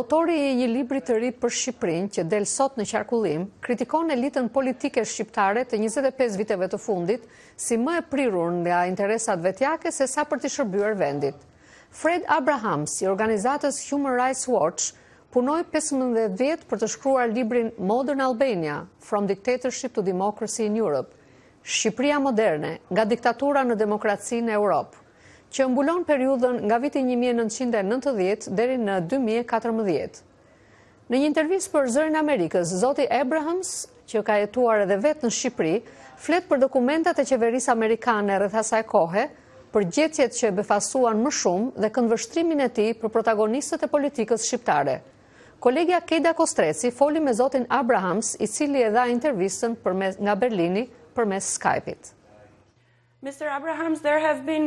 Autori e një libri të ri për Shqiprin, që del sot në qarkullim, kritikon e litën politike shqiptare të 25 viteve të fundit, si më e prirur nga interesat vetjake se sa për të shërbyer vendit. Fred Abrahams, i organizatës Human Rights Watch, punoj 15 vjet për të shkruar librin Modern Albania, From Dictatorship to Democracy in Europe, Shqipria moderne, nga diktatura në demokracinë e Europë që mbulon periudhën nga vitin 1990 dheri në 2014. Në një intervjis për zërin Amerikës, Zoti Abrahams, që ka jetuar edhe vetë në Shqipëri, flet për dokumentat e qeverisë amerikane rrëthasa e kohe, për gjetjet që befasuan më shumë dhe këndvështrimin e ti për protagonistët e politikës shqiptare. Kolegja Keda Kostreci foli me Zotin Abrahams, i cili e dha intervjisën nga Berlini për mes Skype-it. Uh, Zotin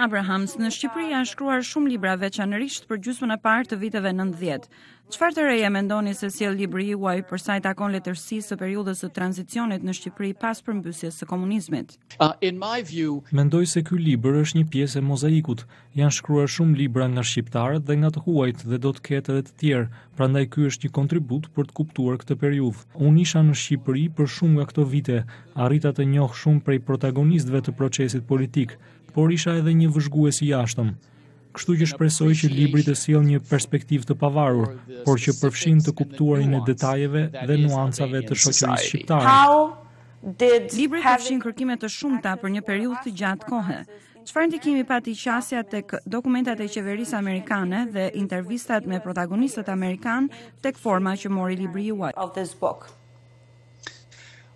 Abrahams, në Shqipëri janë shkruar shumë libra veçanërisht për gjusmën e partë të viteve 90. Qëfar të reja mendoni se si e libri juaj për sa i takon letërsi së periudës të tranzicionit në Shqipëri pas mbësjes së komunizmit? Uh, Mendoj se ky libër është një pjesë e mozaikut. Janë shkruar shumë libra nga shqiptarët dhe nga të huajt dhe do të ketë dhe të tjerë, prandaj ky është një kontribut për të kuptuar këtë periudhë. Unë isha në Shqipëri për shumë nga këto vite, arrita të njoh shumë prej protagonistëve të procesit politik, por isha edhe një vëzhgues i jashtëm kështu që shpresoj që libri të sjell një perspektivë të pavarur, por që përfshin të kuptuarin e detajeve dhe nuancave të shoqërisë shqiptare. Libri përfshin kërkime të shumta për një periudhë të gjatë kohe. Çfarë ndikimi pati qasja tek dokumentat e qeverisë amerikane dhe intervistat me protagonistët amerikan tek forma që mori libri juaj?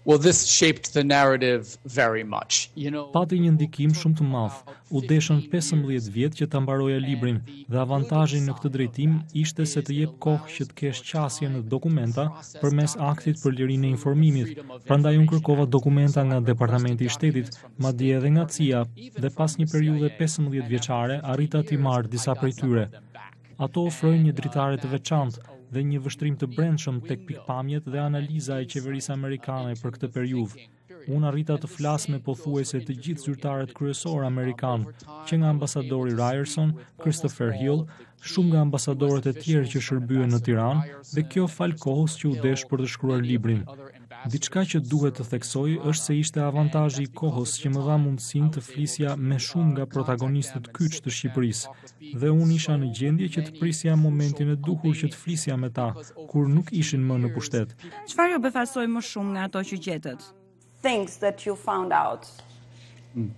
Well this shaped the narrative very much. You know, pati një ndikim shumë të madh. U deshën 15 vjet që ta mbaroja librin dhe avantazhi në këtë drejtim ishte se të jep kohë që të kesh qasje në dokumenta përmes aktit për lirinë e informimit. Prandaj un kërkova dokumenta nga Departamenti i Shtetit, madje edhe nga CIA, dhe pas një periudhe 15 vjeçare arrita të marr disa prej tyre. Ato ofrojnë një dritare të veçantë dhe një vështrim të brendshëm tek pikpamjet dhe analiza e qeverisë amerikane për këtë periudhë. Unë arrita të flas me pothuajse të gjithë zyrtarët kryesorë amerikanë, që nga ambasadori Ryerson, Christopher Hill, shumë nga ambasadorët e tjerë që shërbyen në Tiranë, dhe kjo fal kohës që u desh për të shkruar librin. Diçka që duhet të theksoj është se ishte avantazhi i kohës që më dha mundësin të flisja me shumë nga protagonistët kyç të Shqipërisë, dhe unë isha në gjendje që të prisja momentin e duhur që të flisja me ta, kur nuk ishin më në pushtet. Qëfar jo befasoi më shumë nga ato që gjetët? Things that you found out. Hmm.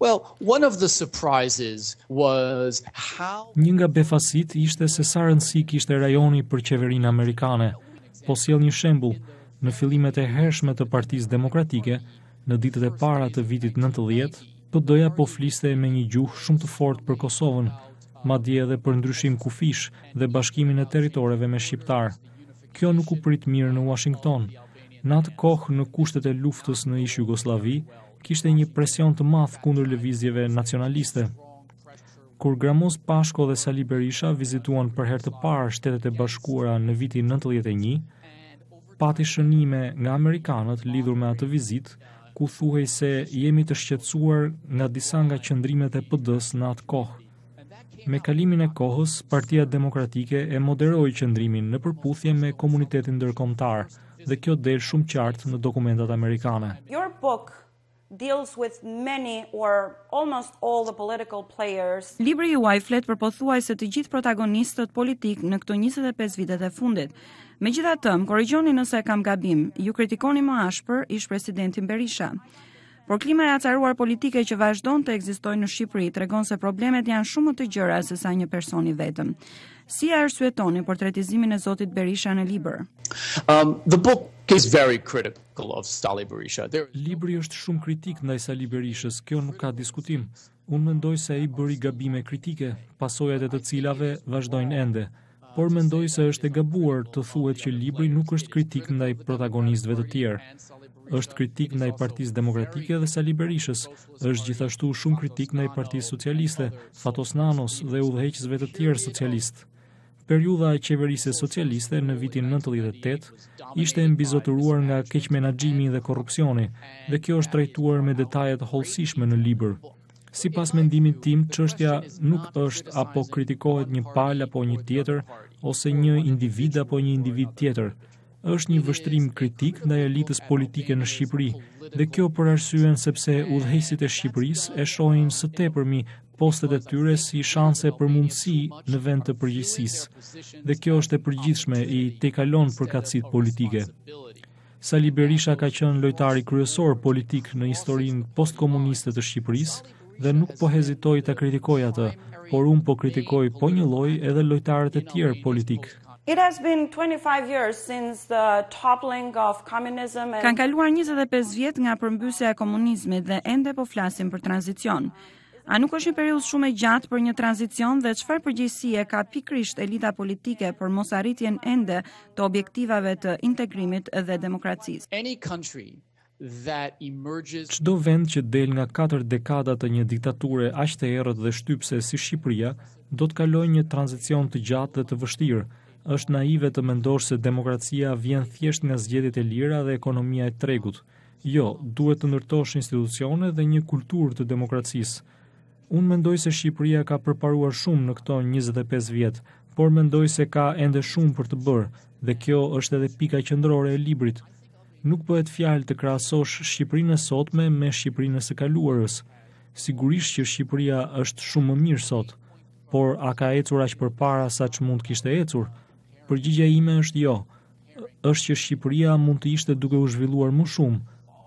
Well, one of the surprises was how Një nga befasit ishte se sa rëndësi kishte rajoni për qeverinë amerikane. Po sjell një shembull, në fillimet e hershme të partiz demokratike, në ditët e para të vitit 90, PD-ja po fliste me një gjuhë shumë të fort për Kosovën, ma dje edhe për ndryshim kufish dhe bashkimin e teritoreve me Shqiptar. Kjo nuk u prit mirë në Washington. Në atë kohë në kushtet e luftës në ish Jugoslavi, kishte një presion të madh kundër lëvizjeve nacionaliste. Kur Gramoz Pashko dhe Sali Berisha vizituan për herë të parë Shtetet e Bashkuara në vitin 91, pati shënime nga Amerikanët lidhur me atë vizit, ku thuhej se jemi të shqetsuar nga disa nga qëndrimet e pëdës në atë kohë. Me kalimin e kohës, partia demokratike e moderoj qëndrimin në përputhje me komunitetin dërkomtarë, dhe kjo del shumë qartë në dokumentat amerikane. Your book deals with many or almost all the political players. Libri i Wi flet për pothuajse të gjithë protagonistët politik në këto 25 vitet e fundit. Me gjitha të më, korrigjoni nëse kam gabim, ju kritikoni më ashpër, ish presidentin Berisha. Por klima e acaruar politike që vazhdon të egzistoj në Shqipëri, të regon se problemet janë shumë të gjëra se sa një personi vetëm. Si e arsuetoni portretizimin e Zotit Berisha në Liber? Um, the book is very critical of Sali Berisha. There Libri është shumë kritik ndaj Sali Berishës. Kjo nuk ka diskutim. Unë mendoj se ai bëri gabime kritike, pasojat e të cilave vazhdojnë ende. Por mendoj se është e gabuar të thuhet që libri nuk është kritik ndaj protagonistëve të tjerë. Është kritik ndaj Partisë Demokratike dhe Sali Berishës. Është gjithashtu shumë kritik ndaj Partisë Socialiste, Fatos Nanos dhe udhëheqësve të tjerë socialistë periudha e qeverisë socialiste në vitin 98 ishte mbizotëruar nga keq menaxhimi dhe korrupsioni, dhe kjo është trajtuar me detaje të në libër. Si pas mendimit tim, qështja nuk është apo kritikohet një pal apo një tjetër, ose një individ apo një individ tjetër. është një vështrim kritik nda elitës politike në Shqipëri, dhe kjo për arsyen sepse udhejsit e Shqipëris e shojnë së përmi postet e tyre si shanse për mundësi në vend të përgjithsis, dhe kjo është e përgjithshme i te kalon për katsit politike. Sali Berisha ka qenë lojtari kryesor politik në historinë postkomuniste të Shqipërisë dhe nuk po hezitoj të kritikoj atë, por unë po kritikoj po një loj edhe lojtarët e tjerë politikë. It has been 25 years since the toppling of communism and Kan kaluar 25 vjet nga përmbysja e komunizmit dhe ende po flasim për tranzicion. A nuk është një periudhë shumë e gjatë për një tranzicion dhe çfarë përgjësie ka pikrisht elita politike për mos arritjen ende të objektivave të integrimit dhe demokracisë? Any country that emerges Çdo vend që del nga 4 dekada të një diktature aq të errët dhe shtypse si Shqipëria do të kalojë një tranzicion të gjatë dhe të vështirë. Është naive të mendosh se demokracia vjen thjesht nga zgjedhjet e lira dhe ekonomia e tregut. Jo, duhet të ndërtosh institucione dhe një kulturë të demokracisë unë mendoj se Shqipëria ka përparuar shumë në këto 25 vjetë, por mendoj se ka ende shumë për të bërë, dhe kjo është edhe pika qëndrore e librit. Nuk bëhet fjalë të krahasosh Shqipërinë e sotme me Shqipërinë së kaluarës. Sigurisht që Shqipëria është shumë më mirë sot, por a ka ecur aq përpara që mund kishte ecur? Përgjigja ime është jo. Është që Shqipëria mund të ishte duke u zhvilluar më shumë,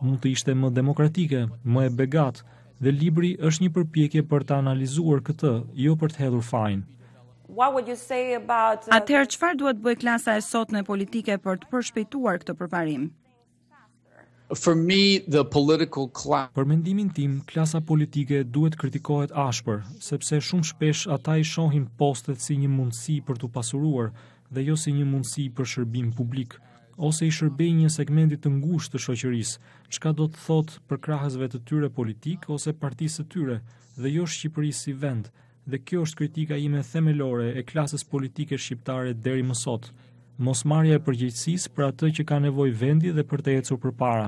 mund të ishte më demokratike, më e begatë, dhe libri është një përpjekje për të analizuar këtë, jo për të hedhur fajin. What would you say about uh, Atëherë çfarë duhet bëj klasa e sotme politike për të përshpejtuar këtë përparim? For me the political class Për mendimin tim, klasa politike duhet kritikohet ashpër, sepse shumë shpesh ata i shohin postet si një mundësi për të pasuruar dhe jo si një mundësi për shërbim publik ose i shërbej një segmenti të ngushtë të shoqërisë, çka do të thotë për krahësve të tyre politik ose partisë të tyre, dhe jo Shqipërisë si vend. Dhe kjo është kritika ime themelore e klasës politike shqiptare deri më sot. Mosmarrja e përgjegjësisë për atë që ka nevojë vendi dhe për të ecur përpara.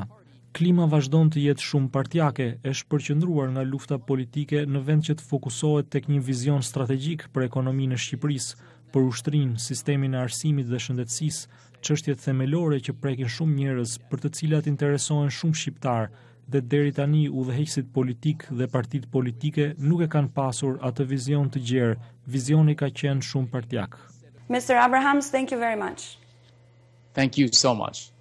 Klima vazhdon të jetë shumë partjake, e shpërqendruar nga lufta politike në vend që të fokusohet tek një vizion strategjik për ekonominë e Shqipërisë, për ushtrimin, sistemin e arsimit dhe shëndetësisë, çështjet themelore që prekin shumë njerëz për të cilat interesohen shumë shqiptar dhe deri tani udhëheqësit politik dhe partit politike nuk e kanë pasur atë vizion të gjerë. Vizioni ka qenë shumë partiak. Mr. Abrahams, thank you very much. Thank you so much.